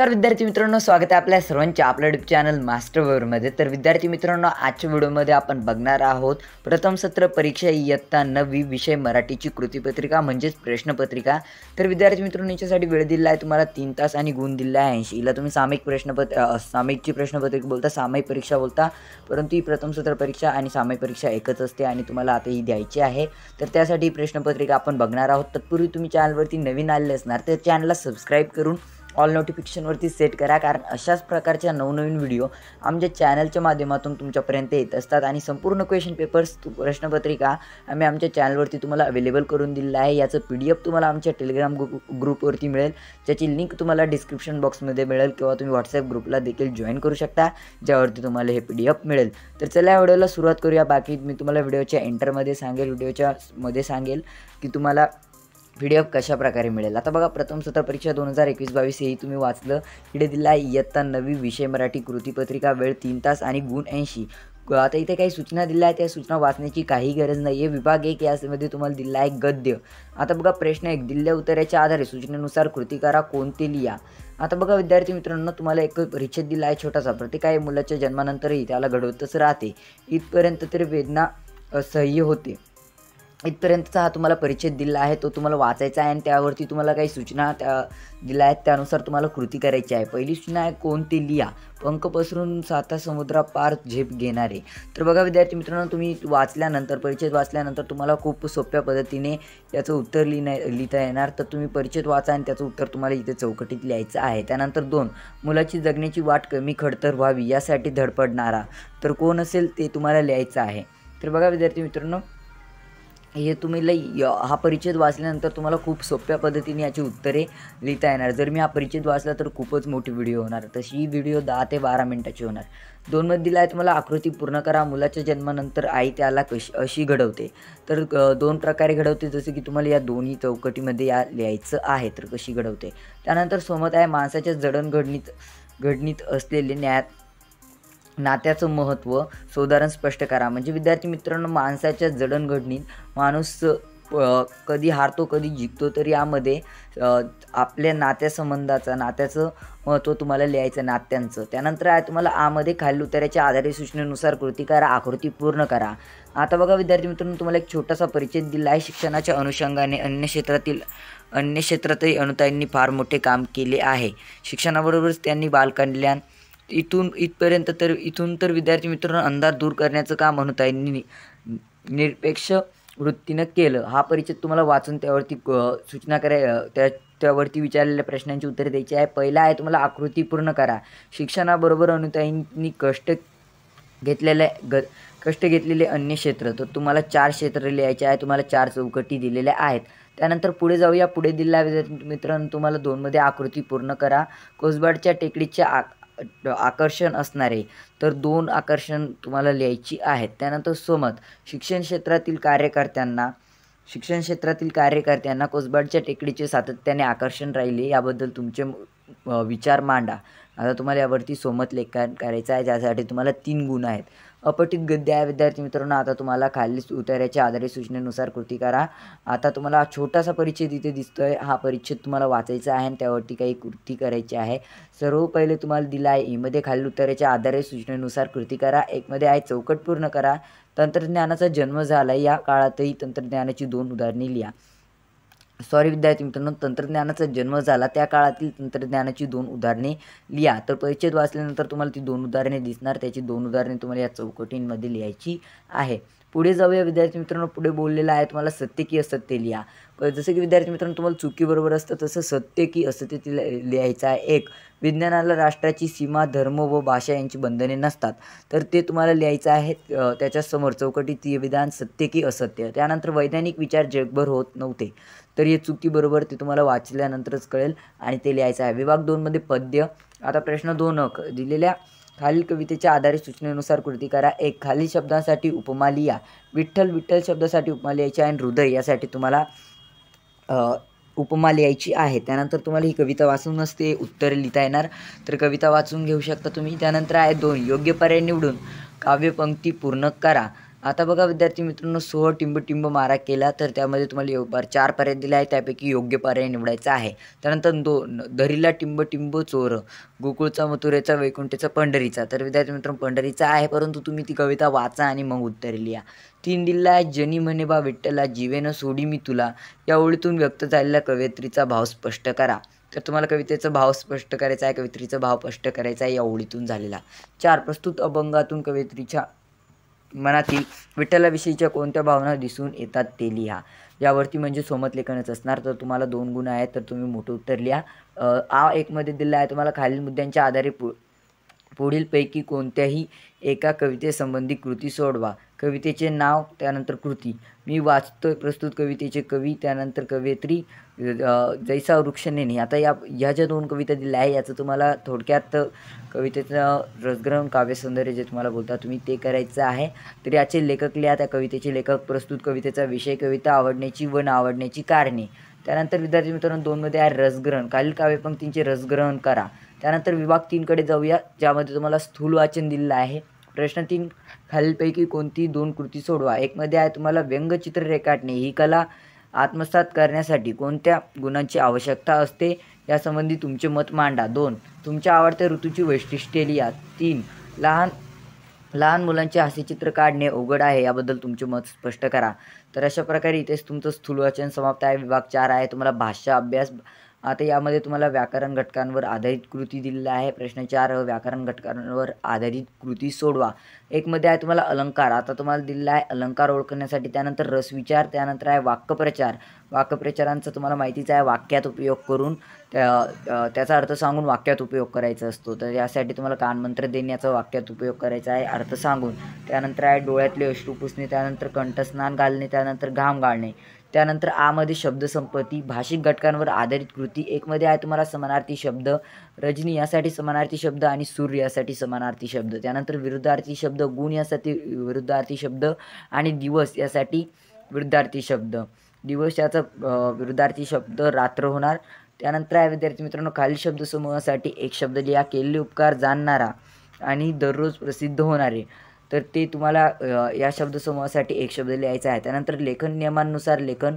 नमस्कार विद्यार्थी मित्रांनो स्वागत आहे आपल्या सर्वांच्या आपल्या युट्यूब चॅनल मास्टर मध्ये तर विद्यार्थी मित्रांनो आजच्या व्हिडिओमध्ये आपण बघणार आहोत प्रथम सत्र परीक्षा इयत्ता नवी विषय मराठीची कृतीपत्रिका म्हणजेच प्रश्नपत्रिका तर विद्यार्थी मित्रांनो याच्यासाठी वेळ दिला आहे तुम्हाला तीन तास आणि गुण दिला आहे ऐंशीला तुम्ही सामायिक प्रश्नपत्र सामायिकची प्रश्नपत्रिका बोलता सामायिक परीक्षा बोलता परंतु ही प्रथम सत्र परीक्षा आणि सामायिक परीक्षा एकच असते आणि तुम्हाला आता ही द्यायची आहे तर त्यासाठी प्रश्नपत्रिका आपण बघणार आहोत तत्पूर्वी तुम्ही चॅनलवरती नवीन आलेले असणार तर चॅनलला सबस्क्राईब करून ऑल नोटिफिकेशनवरती सेट करा कारण अशाच प्रकारच्या नवनवीन व्हिडिओ आमच्या चॅनलच्या माध्यमातून तुमच्यापर्यंत येत असतात आणि संपूर्ण क्वेश्चन पेपर्स प्रश्नपत्रिका आम्ही आमच्या चॅनलवरती तुम्हाला अवेलेबल करून दिलेलं आहे याचं पी डी एफ तुम्हाला आमच्या टेलिग्राम ग्रुप ग्रुपवरती मिळेल ज्याची लिंक तुम्हाला डिस्क्रिप्शन बॉक्समध्ये मिळेल किंवा तुम्ही व्हॉट्सअप ग्रुपला देखील जॉईन करू शकता ज्यावरती तुम्हाला हे पी डी एफ मिळेल तर चला या व्हिडिओला सुरुवात करूया बाकी मी तुम्हाला व्हिडिओच्या एंटरमध्ये सांगेल व्हिडिओच्या मध्ये सांगेल की तुम्हाला व्हिडिओ कशा प्रकारे मिळेल आता बघा प्रथम सत्र परीक्षा दोन हजार एकवीस बावीस हेही तुम्ही वाचलं इकडे दिला इयत्ता नवी विषय मराठी कृतीपत्रिका वेळ तीन तास आणि गुण ऐंशी आता इथे काही सूचना दिल्या आहेत त्या सूचना वाचण्याची काही गरज नाही आहे विभाग एक यामध्ये तुम्हाला दिला आहे गद्य आता बघा प्रश्न एक दिल्या उत्तराच्या आधारे सूचनेनुसार कृतिकारा कोणती कोणते लिहा आता बघा विद्यार्थी मित्रांनो तुम्हाला एक परिच्छेद दिला आहे छोटासा प्रत्येकाही मुलाच्या जन्मानंतरही त्याला घडवतच राहते इथपर्यंत तरी वेदना सह्य होते इथपर्यंतचा हा तुम्हाला परिचय दिला आहे तो तुम्हाला वाचायचा आहे आणि त्यावरती तुम्हाला काही सूचना त्या दिल्या आहेत त्यानुसार तुम्हाला कृती करायची आहे पहिली सूचना आहे कोणती लिहा पंख पसरून साता समुद्रापार झेप घेणारे तर बघा विद्यार्थी मित्रांनो तुम्ही वाचल्यानंतर परिचय वाचल्यानंतर तुम्हाला खूप सोप्या पद्धतीने याचं उत्तर लिहिण्या लिहिता येणार तर तुम्ही परिच्छेद वाचा आणि त्याचं उत्तर तुम्हाला इथे चौकटीत लिहायचं आहे त्यानंतर दोन मुलाची जगण्याची वाट कमी खडतर व्हावी यासाठी धडपडणारा तर कोण असेल ते तुम्हाला लिहायचं आहे तर बघा विद्यार्थी मित्रांनो हे तुम्ही लई हा परिच्छेद वाचल्यानंतर तुम्हाला खूप सोप्या पद्धतीने याची उत्तरे लिहिता येणार जर मी हा परिच्छेद वाचला तर खूपच मोठी व्हिडिओ होणार तशी ही व्हिडिओ दहा ते बारा मिनटाची होणार दोनमध्ये दिला आहे तुम्हाला आकृती पूर्ण करा मुलाच्या जन्मानंतर आई त्याला कशी अशी घडवते तर दोन प्रकारे घडवते जसं की तुम्हाला या दोन्ही चौकटीमध्ये या लिहायचं आहे तर कशी घडवते त्यानंतर सोमत आहे माणसाच्या जडणघडणीत घडणीत असलेले न्याय नात्याचं महत्त्व सोदारण स्पष्ट करा म्हणजे विद्यार्थी मित्रांनो माणसाच्या जडणघडणीत माणूस कधी हारतो कधी जिंकतो तर यामध्ये आपल्या नात्यासंबंधाचा नात्याचं महत्त्व तुम्हाला लिहायचं नात्यांचं त्यानंतर आहे तुम्हाला आमध्ये खाली उतरायच्या आधारे सूचनेनुसार कृती करा आकृती पूर्ण करा आता बघा विद्यार्थी मित्रांनो तुम्हाला एक छोटासा परिचय दिला आहे शिक्षणाच्या अनुषंगाने अन्य क्षेत्रातील अन्य क्षेत्रातही अनुताईंनी फार मोठे काम केले आहे शिक्षणाबरोबरच त्यांनी बालकल्याण इथून इथपर्यंत तर इथून तर विद्यार्थी मित्रांनो अंधार दूर करण्याचं काम म्हणत आहे नि निरपेक्ष वृत्तीनं केलं हा परिचय तुम्हाला वाचून त्यावरती सूचना कराय त्या त्यावरती विचारलेल्या प्रश्नांची उत्तरे द्यायची आहे पहिला आहे तुम्हाला आकृती पूर्ण करा शिक्षणाबरोबर अनुताईंनी कष्ट घेतलेले ग कष्ट घेतलेले अन्य क्षेत्र तर तुम्हाला चार क्षेत्र लिहायचे आहे तुम्हाला चार चौकटी दिलेल्या आहेत त्यानंतर पुढे जाऊया पुढे दिलेल्या मित्रांनो तुम्हाला दोनमध्ये आकृती पूर्ण करा कोसबाडच्या टेकडीच्या आ आकर्षण असणारे तर दोन आकर्षण तुम्हाला लिहायची आहेत त्यानंतर सोमत शिक्षण क्षेत्रातील कार्यकर्त्यांना शिक्षण क्षेत्रातील कार्यकर्त्यांना कोसबाडच्या टेकडीचे सातत्याने आकर्षण राहिले याबद्दल तुमचे विचार मांडा आता तुम्हाला यावरती सोमत लेखन करायचं आहे ज्यासाठी तुम्हाला तीन गुण आहेत अपटित गद्य आहे विद्यार्थी मित्रांनो आता तुम्हाला खाली उतार्याच्या आधारे सूचनेनुसार कृती करा आता तुम्हाला छोटासा परिच्छेद इथे दिसतो आहे हा परिच्छेद तुम्हाला वाचायचा आहे आणि त्यावरती काही कृती करायची आहे सर्व पहिले तुम्हाला दिला आहे ईमध्ये खाली उतार्याच्या आधारे सूचनेनुसार कृती करा एकमध्ये आहे चौकट पूर्ण करा तंत्रज्ञानाचा जन्म झाला या काळातही तंत्रज्ञानाची दोन उदाहरणे लिहा सॉरी विद्यार्थी मित्रांनो तंत्रज्ञानाचा जन्म झाला त्या काळातील तंत्रज्ञानाची दोन उदाहरणे लिहा तर परिच्छेद वाचल्यानंतर तुम्हाला ती दोन उदाहरणे दिसणार त्याची दोन उदाहरणे तुम्हाला या चौकटींमध्ये लिहायची आहे पुढे जाऊया विद्यार्थी मित्रांनो पुढे बोललेलं आहे तुम्हाला सत्य की असत्य लिहा जसं की विद्यार्थी मित्रांनो तुम्हाला चुकीबरोबर असतं तसं सत्य की असत्य ती लिहायचं आहे एक विज्ञानाला राष्ट्राची सीमा धर्म व भाषा यांची बंधने नसतात तर ते तुम्हाला लिहायचं आहे त्याच्यासमोर चौकटीत विधान सत्य की असत्य त्यानंतर वैज्ञानिक विचार जगभर होत नव्हते तर हे चुकीबरोबर ते तुम्हाला वाचल्यानंतरच कळेल आणि ते लिहायचं आहे विभाग दोनमध्ये पद्य आता प्रश्न दोन अक दिलेल्या खालील कवितेच्या आधारे सूचनेनुसार कृती करा एक खालील शब्दांसाठी उपमा लिहा विठ्ठल विठ्ठल शब्दासाठी उपमा लिहायची आणि हृदय यासाठी तुम्हाला उपमा लिहायची आहे त्यानंतर तुम्हाला ही कविता वाचून ते उत्तर लिहिता येणार तर कविता वाचून घेऊ शकता तुम्ही त्यानंतर आहे दोन योग्य पर्याय निवडून काव्यपंक्ती पूर्ण करा आता बघा विद्यार्थी मित्रांनो सोह टिंब टिंब मारा केला तर त्यामध्ये तुम्हाला योग्य चार पर्याय दिला आहे त्यापैकी योग्य पर्याय निवडायचा आहे त्यानंतर दोन धरीला टिंब टिंब चोर गोकुळचा मथुरेचा वैकुंठेचा पंढरीचा तर विद्यार्थी मित्रांनो पंढरीचा आहे परंतु तुम्ही ती कविता वाचा आणि मग उत्तर लिहा तीन दिला आहे जनी म्हणे बा विठ्ठला जीवेनं सोडी मी तुला या ओळीतून व्यक्त झालेल्या कवयित्रीचा भाव स्पष्ट करा तर तुम्हाला कवितेचा भाव स्पष्ट करायचा आहे कवित्रीचा भाव स्पष्ट करायचा आहे या ओळीतून झालेला चार प्रस्तुत अभंगातून कवयित्रीच्या मनातील विठ्ठलाविषयीच्या कोणत्या भावना दिसून येतात ते लिहा यावरती म्हणजे सोमत लेखनच असणार तर तुम्हाला दोन गुण आहेत तर तुम्ही मोठं उत्तर लिहा आ एकमध्ये दिलं आहे तुम्हाला खालील मुद्द्यांच्या आधारे पु पुढीलपैकी कोणत्याही एका कवितेसंबंधी कृती सोडवा कवितेचे नाव त्यानंतर कृती मी वाचतो प्रस्तुत कवितेचे कवी त्यानंतर कवयित्री जैसा वृक्ष नेणे आता या ह्या ज्या दोन कविता दिल्या आहे याचं तुम्हाला थोडक्यात कवितेचं रसग्रहण काव्यसौंदर्य जे तुम्हाला बोलता तुम्ही ते करायचं आहे तर याचे लेखक लिहा त्या कवितेचे लेखक प्रस्तुत कवितेचा विषय कविता आवडण्याची व न आवडण्याची कारणे त्यानंतर विद्यार्थी मित्रांनो दोनमध्ये आहे रसग्रहण खालील काव्यपंक्तींचे रसग्रहण करा त्यानंतर विभाग तीनकडे जाऊया ज्यामध्ये तुम्हाला स्थूल वाचन दिलेलं आहे प्रश्न तीन खालीलपैकी कोणती दोन कृती सोडवा एकमध्ये आहे तुम्हाला व्यंगचित्र रेखाटणे ही कला आत्मसात करण्यासाठी कोणत्या गुणांची आवश्यकता असते यासंबंधी तुमचे मत मांडा दोन तुमच्या आवडत्या ऋतूची वैशिष्ट्ये लिहा तीन लहान लहान मुलांचे हास्यचित्र काढणे उघड आहे याबद्दल तुमचे मत स्पष्ट करा तर अशा प्रकारे इथेच तुमचं स्थूल वाचन समाप्त आहे विभाग चार आहे तुम्हाला भाषा अभ्यास आता यामध्ये तुम्हाला व्याकरण घटकांवर आधारित कृती दिलेलं आहे प्रश्न चार व्याकरण घटकांवर आधारित कृती सोडवा एकमध्ये आहे तुम्हाला अलंकार आता तुम्हाला दिलेला आहे अलंकार ओळखण्यासाठी त्यानंतर रसविचार त्यानंतर आहे वाक्यप्रचार वाक्यप्रचारांचा तुम्हाला माहितीच आहे वाक्यात उपयोग करून त्या त्याचा अर्थ सांगून वाक्यात उपयोग करायचा असतो तर यासाठी तुम्हाला कानमंत्र देण्याचा वाक्यात उपयोग करायचा आहे अर्थ सांगून त्यानंतर आहे डोळ्यातले अश्रू पुसणे त्यानंतर कंठस्नान घालणे त्यानंतर घाम गाळणे त्यानंतर आमध्ये शब्दसंपत्ती भाषिक घटकांवर आधारित कृती एकमध्ये आहे तुम्हाला समानार्थी शब्द रजनी यासाठी समानार्थी शब्द आणि सूर्य यासाठी समानार्थी शब्द त्यानंतर विरुद्धार्थी शब्द गुण यासाठी विरुद्धार्थी शब्द आणि दिवस यासाठी विरुद्धार्थी शब्द दिवस याचा विरुद्धार्थी शब्द रात्र होणार त्यानंतर आहे विद्यार्थी मित्रांनो खालील शब्दसमूहासाठी एक शब्द लिहा केलेले उपकार जाणणारा आणि दररोज प्रसिद्ध होणारे तर ते तुम्हाला या शब्दसमूहासाठी एक शब्द लिहायचा आहे त्यानंतर लेखन नियमांनुसार लेखन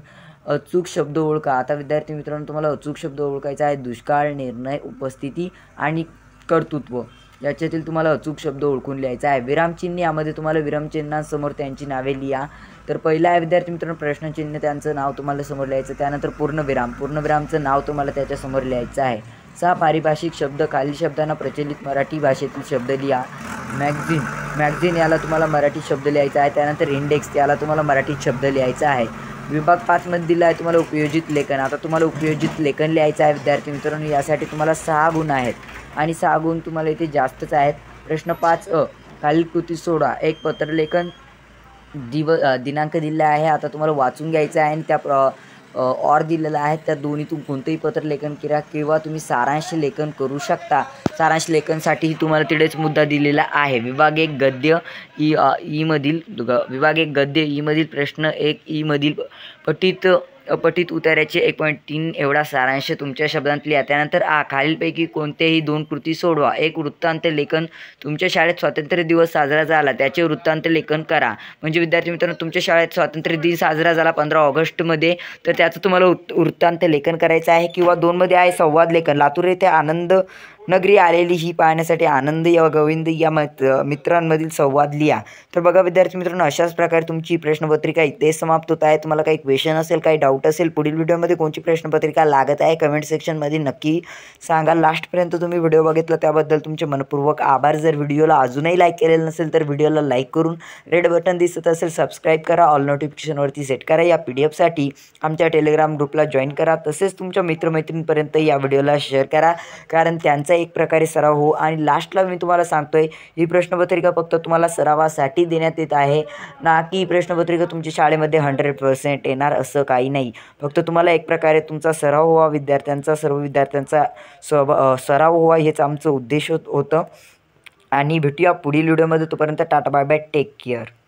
अचूक शब्द ओळखा आता विद्यार्थी मित्रांनो तुम्हाला अचूक शब्द ओळखायचा आहे दुष्काळ निर्णय उपस्थिती आणि कर्तृत्व याच्यातील तुम्हाला अचूक शब्द ओळखून लिहायचा आहे विरामचिन्ह यामध्ये तुम्हाला विरामचिन्हांसमोर त्यांची नावे लिहा तर पहिला आहे विद्यार्थी मित्रांनो प्रश्नचिन्ह त्यांचं नाव तुम्हाला समोर लिहायचं त्यानंतर पूर्णविराम पूर्णविरामचं नाव तुम्हाला त्याच्यासमोर लिहायचं आहे सहा पारिभाषिक शब्द खालील शब्दांना प्रचलित मराठी भाषेतील शब्द लिहा मॅगझिन मॅगझिन याला तुम्हाला मराठी शब्द लिहायचा आहे त्यानंतर इंडेक्स याला तुम्हाला मराठी शब्द लिहायचा आहे विभाग पाचमध्ये दिला आहे तुम्हाला उपयोजित लेखन आता तुम्हाला उपयोजित लेखन लिहायचं आहे विद्यार्थी मित्रांनो यासाठी तुम्हाला सहा गुण आहेत आणि सहा गुण तुम्हाला इथे जास्तच आहेत प्रश्न पाच अ खालील कृती सोडा एक पत्रलेखन दिव दिनांक दिला आहे आता तुम्हाला वाचून घ्यायचं आहे आणि त्या ऑर दिलेला आहे त्या दोन्हीतून कोणतंही लेखन करा किंवा तुम्ही सारांश लेखन करू शकता सारांश लेखनसाठीही तुम्हाला तिथेच मुद्दा दिलेला आहे विभाग एक गद्य ई ईमधील विभाग एक गद्य ईमधील प्रश्न एक ईमधील पठित अपठित उतरायचे एक पॉईंट तीन एवढा सारांश तुमच्या शब्दांत लिहा त्यानंतर आ खालीलपैकी कोणतेही दोन कृती सोडवा एक वृत्तांत लेखन तुमच्या शाळेत स्वातंत्र्य दिवस साजरा झाला त्याचे वृत्तांत लेखन करा म्हणजे विद्यार्थी मित्रांनो तुमच्या शाळेत स्वातंत्र्य दिन साजरा झाला पंधरा ऑगस्टमध्ये तर त्याचं तुम्हाला वृत्तांत लेखन करायचं आहे किंवा दोनमध्ये आहे संवाद लेखन लातूर येथे आनंद नगरी आलेली ही पाहण्यासाठी आनंद या गोविंद या मित्र मित्रांमधील संवाद लिहा तर बघा विद्यार्थी मित्रांनो अशाच प्रकारे तुमची प्रश्नपत्रिका इथे समाप्त होत आहे तुम्हाला काही क्वेश्चन असेल काही डाऊट असेल पुढील व्हिडिओमध्ये कोणती प्रश्नपत्रिका लागत आहे कमेंट सेक्शनमध्ये नक्की सांगा लास्टपर्यंत तुम्ही व्हिडिओ बघितला त्याबद्दल तुमचे मनपूर्वक आभार जर व्हिडिओला अजूनही लाईक केलेलं नसेल तर व्हिडिओला लाईक करून रेड बटन दिसत असेल सबस्क्राईब करा ऑल नोटिफिकेशनवरती सेट करा या पी डी एफसाठी आमच्या टेलिग्राम ग्रुपला जॉईन करा तसेच तुमच्या मित्रमैत्रिणींपर्यंत या व्हिडिओला शेअर करा कारण त्यांचं एक प्रकारे सराव हो आणि लास्टला मी तुम्हाला सांगतो आहे ही प्रश्नपत्रिका फक्त तुम्हाला सरावासाठी देण्यात येत आहे ना की ही प्रश्नपत्रिका तुमच्या शाळेमध्ये हंड्रेड पर्सेंट येणार असं काही नाही फक्त तुम्हाला एक प्रकारे तुमचा सराव हवा विद्यार्थ्यांचा सर्व विद्यार्थ्यांचा सराव होवा हेच आमचं उद्देश होत होतं आणि भेटूया पुढील व्हिडिओमध्ये तोपर्यंत tata bye bye take care